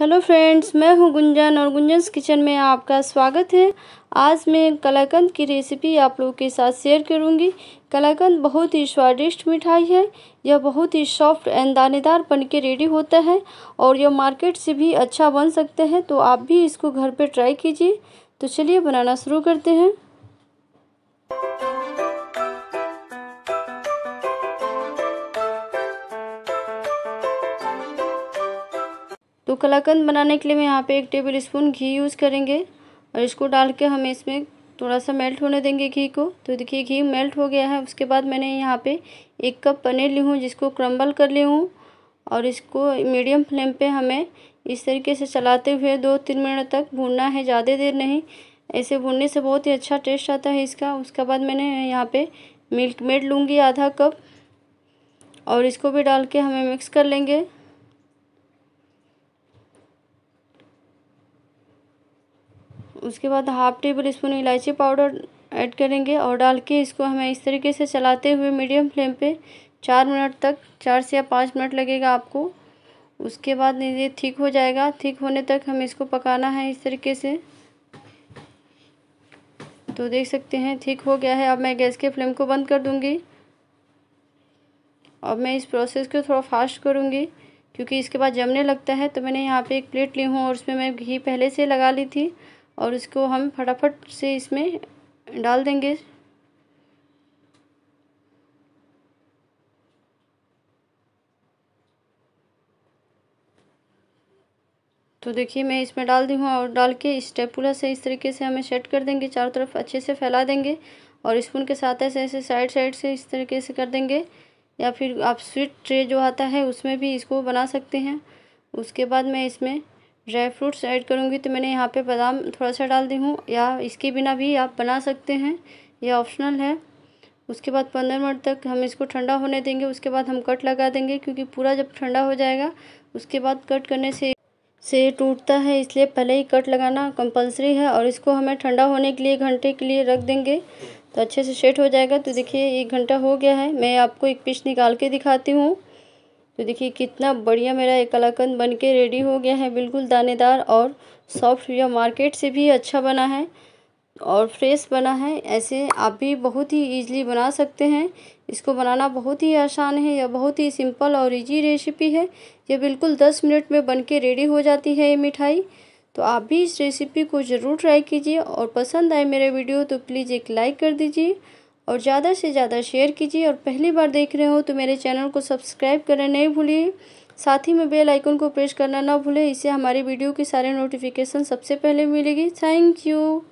hello friends मैं हूं गुंजन और गुंजन्स किचन में आपका स्वागत है आज मैं कलाकंद की रेसिपी आप लोगों के साथ शेयर करूंगी कलाकंद बहुत ही स्वादिष्ट मिठाई है यह बहुत ही सॉफ्ट एंड दानेदार बन के रेडी होता है और यह मार्केट से भी अच्छा बन सकते हैं तो आप भी इसको घर पर ट्राई कीजिए तो चलिए बनाना शुरू करते हैं तो कलाकंद बनाने के लिए मैं यहाँ पे एक टेबल स्पून घी यूज़ करेंगे और इसको डाल के हम इसमें थोड़ा सा मेल्ट होने देंगे घी को तो देखिए घी मेल्ट हो गया है उसके बाद मैंने यहाँ पे एक कप पनीर ली हूँ जिसको क्रम्बल कर ली हूँ और इसको मीडियम फ्लेम पे हमें इस तरीके से चलाते हुए दो तीन मिनट तक भूनना है ज़्यादा देर नहीं ऐसे भूनने से बहुत ही अच्छा टेस्ट आता है इसका उसके बाद मैंने यहाँ पर मिल्क मेड लूँगी आधा कप और इसको भी डाल के हमें मिक्स कर लेंगे उसके बाद हाफ टेबल स्पून इलायची पाउडर ऐड करेंगे और डाल के इसको हमें इस तरीके से चलाते हुए मीडियम फ्लेम पे चार मिनट तक चार से या पाँच मिनट लगेगा आपको उसके बाद ये ठीक हो जाएगा ठीक होने तक हमें इसको पकाना है इस तरीके से तो देख सकते हैं ठीक हो गया है अब मैं गैस के फ्लेम को बंद कर दूँगी अब मैं इस प्रोसेस को थोड़ा फास्ट करूँगी क्योंकि इसके बाद जमने लगता है तो मैंने यहाँ पे एक प्लेट ली हूँ और उसमें मैं घी पहले से लगा ली थी और इसको हम फटाफट से इसमें डाल देंगे तो देखिए मैं इसमें डाल दी हूँ और डाल के स्टेपुला से इस तरीके से हमें सेट कर देंगे चारों तरफ अच्छे से फैला देंगे और स्पून के साथ ऐसे ऐसे साइड साइड से इस तरीके से कर देंगे या फिर आप स्वीट ट्रे जो आता है उसमें भी इसको बना सकते हैं उसके बाद मैं इसमें ड्राई फ्रूट्स ऐड करूँगी तो मैंने यहाँ पे बादाम थोड़ा सा डाल दी हूँ या इसके बिना भी आप बना सकते हैं ये ऑप्शनल है उसके बाद पंद्रह मिनट तक हम इसको ठंडा होने देंगे उसके बाद हम कट लगा देंगे क्योंकि पूरा जब ठंडा हो जाएगा उसके बाद कट करने से से टूटता है इसलिए पहले ही कट लगाना कंपलसरी है और इसको हमें ठंडा होने के लिए घंटे के लिए रख देंगे तो अच्छे से सेट हो जाएगा तो देखिए एक घंटा हो गया है मैं आपको एक पीस निकाल के दिखाती हूँ तो देखिए कितना बढ़िया मेरा ये कलाकंद बन के रेडी हो गया है बिल्कुल दानेदार और सॉफ्ट या मार्केट से भी अच्छा बना है और फ्रेश बना है ऐसे आप भी बहुत ही ईजिली बना सकते हैं इसको बनाना बहुत ही आसान है यह बहुत ही सिंपल और इजी रेसिपी है यह बिल्कुल दस मिनट में बन के रेडी हो जाती है ये मिठाई तो आप भी इस रेसिपी को ज़रूर ट्राई कीजिए और पसंद आए मेरा वीडियो तो प्लीज़ एक लाइक कर दीजिए और ज़्यादा से ज़्यादा शेयर कीजिए और पहली बार देख रहे हो तो मेरे चैनल को सब्सक्राइब करना नहीं भूलिए साथ ही में बेल आइकन को प्रेस करना ना भूलें इससे हमारी वीडियो की सारे नोटिफिकेशन सबसे पहले मिलेगी थैंक यू